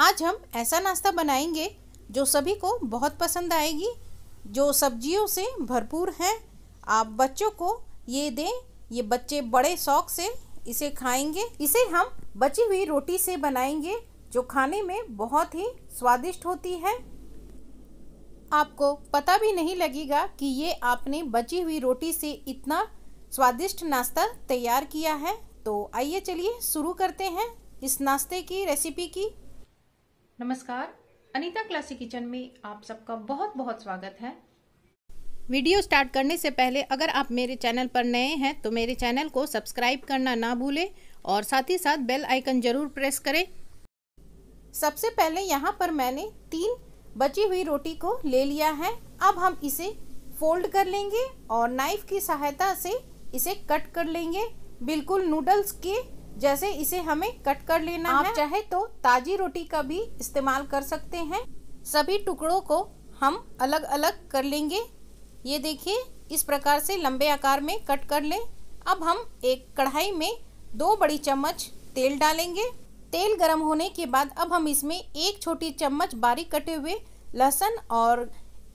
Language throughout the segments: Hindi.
आज हम ऐसा नाश्ता बनाएंगे जो सभी को बहुत पसंद आएगी जो सब्जियों से भरपूर है आप बच्चों को ये दें ये बच्चे बड़े शौक से इसे खाएंगे इसे हम बची हुई रोटी से बनाएंगे जो खाने में बहुत ही स्वादिष्ट होती है आपको पता भी नहीं लगेगा कि ये आपने बची हुई रोटी से इतना स्वादिष्ट नाश्ता तैयार किया है तो आइए चलिए शुरू करते हैं इस नाश्ते की रेसिपी की नमस्कार अनीता क्लासी किचन में आप सबका बहुत बहुत स्वागत है वीडियो स्टार्ट करने से पहले अगर आप मेरे चैनल पर नए हैं तो मेरे चैनल को सब्सक्राइब करना ना भूलें और साथ ही साथ बेल आइकन ज़रूर प्रेस करें सबसे पहले यहाँ पर मैंने तीन बची हुई रोटी को ले लिया है अब हम इसे फोल्ड कर लेंगे और नाइफ़ की सहायता से इसे कट कर लेंगे बिल्कुल नूडल्स के जैसे इसे हमें कट कर लेना आप है चाहे तो ताजी रोटी का भी इस्तेमाल कर सकते हैं सभी टुकड़ों को हम अलग अलग कर लेंगे ये देखिए इस प्रकार से लंबे आकार में कट कर लें अब हम एक कढ़ाई में दो बड़ी चम्मच तेल डालेंगे तेल गर्म होने के बाद अब हम इसमें एक छोटी चम्मच बारीक कटे हुए लहसुन और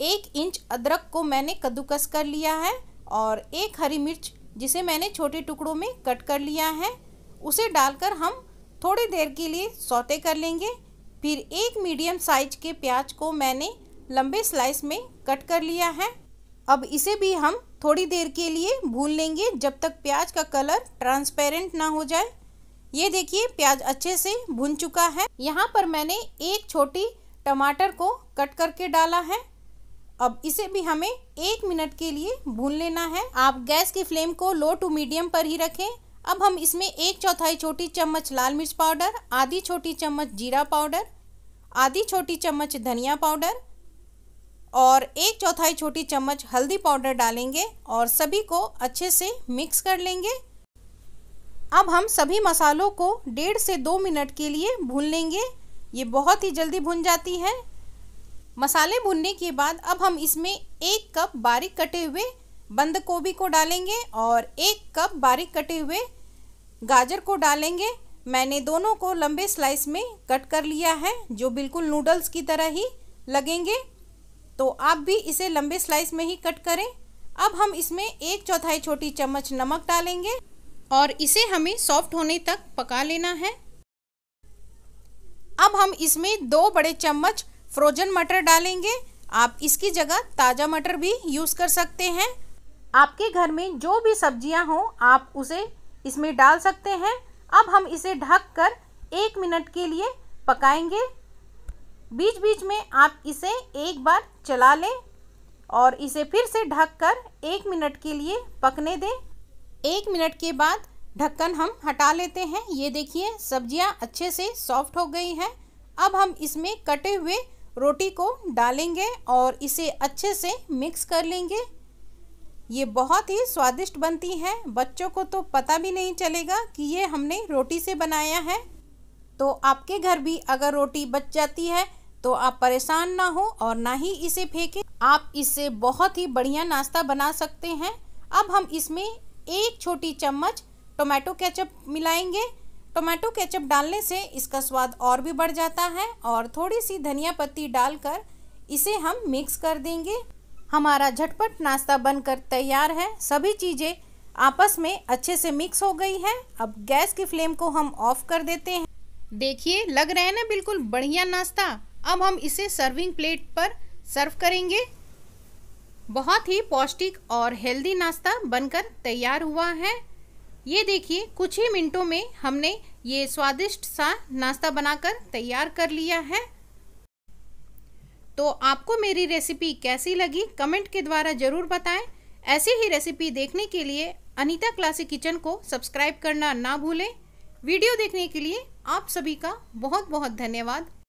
एक इंच अदरक को मैंने कद्दूकस कर लिया है और एक हरी मिर्च जिसे मैंने छोटे टुकड़ों में कट कर लिया है उसे डालकर हम थोड़ी देर के लिए सौते कर लेंगे फिर एक मीडियम साइज के प्याज को मैंने लंबे स्लाइस में कट कर लिया है अब इसे भी हम थोड़ी देर के लिए भून लेंगे जब तक प्याज का कलर ट्रांसपेरेंट ना हो जाए ये देखिए प्याज अच्छे से भुन चुका है यहाँ पर मैंने एक छोटी टमाटर को कट करके डाला है अब इसे भी हमें एक मिनट के लिए भून लेना है आप गैस की फ्लेम को लो टू मीडियम पर ही रखें अब हम इसमें एक चौथाई छोटी चम्मच लाल मिर्च पाउडर आधी छोटी चम्मच जीरा पाउडर आधी छोटी चम्मच धनिया पाउडर और एक चौथाई छोटी चम्मच हल्दी पाउडर डालेंगे और सभी को अच्छे से मिक्स कर लेंगे अब हम सभी मसालों को डेढ़ से दो मिनट के लिए भून लेंगे ये बहुत ही जल्दी भुन जाती है मसाले भुनने के बाद अब हम इसमें एक कप बारीक कटे हुए बंद गोभी को डालेंगे और एक कप बारीक कटे हुए गाजर को डालेंगे मैंने दोनों को लंबे स्लाइस में कट कर लिया है जो बिल्कुल नूडल्स की तरह ही लगेंगे तो आप भी इसे लंबे स्लाइस में ही कट करें अब हम इसमें एक चौथाई छोटी चम्मच नमक डालेंगे और इसे हमें सॉफ्ट होने तक पका लेना है अब हम इसमें दो बड़े चम्मच फ्रोजन मटर डालेंगे आप इसकी जगह ताज़ा मटर भी यूज़ कर सकते हैं आपके घर में जो भी सब्जियां हों आप उसे इसमें डाल सकते हैं अब हम इसे ढक कर एक मिनट के लिए पकाएंगे बीच बीच में आप इसे एक बार चला लें और इसे फिर से ढक कर एक मिनट के लिए पकने दें एक मिनट के बाद ढक्कन हम हटा लेते हैं ये देखिए सब्जियां अच्छे से सॉफ्ट हो गई हैं अब हम इसमें कटे हुए रोटी को डालेंगे और इसे अच्छे से मिक्स कर लेंगे ये बहुत ही स्वादिष्ट बनती हैं बच्चों को तो पता भी नहीं चलेगा कि ये हमने रोटी से बनाया है तो आपके घर भी अगर रोटी बच जाती है तो आप परेशान ना हो और ना ही इसे फेंकें आप इससे बहुत ही बढ़िया नाश्ता बना सकते हैं अब हम इसमें एक छोटी चम्मच टोमेटो केचप मिलाएंगे टोमेटो केचप डालने से इसका स्वाद और भी बढ़ जाता है और थोड़ी सी धनिया पत्ती डालकर इसे हम मिक्स कर देंगे हमारा झटपट नाश्ता बनकर तैयार है सभी चीज़ें आपस में अच्छे से मिक्स हो गई है अब गैस की फ्लेम को हम ऑफ कर देते हैं देखिए लग रहे हैं ना बिल्कुल बढ़िया नाश्ता अब हम इसे सर्विंग प्लेट पर सर्व करेंगे बहुत ही पौष्टिक और हेल्दी नाश्ता बनकर तैयार हुआ है ये देखिए कुछ ही मिनटों में हमने ये स्वादिष्ट सा नाश्ता बनाकर तैयार कर लिया है तो आपको मेरी रेसिपी कैसी लगी कमेंट के द्वारा ज़रूर बताएं ऐसी ही रेसिपी देखने के लिए अनीता क्लासिक किचन को सब्सक्राइब करना ना भूलें वीडियो देखने के लिए आप सभी का बहुत बहुत धन्यवाद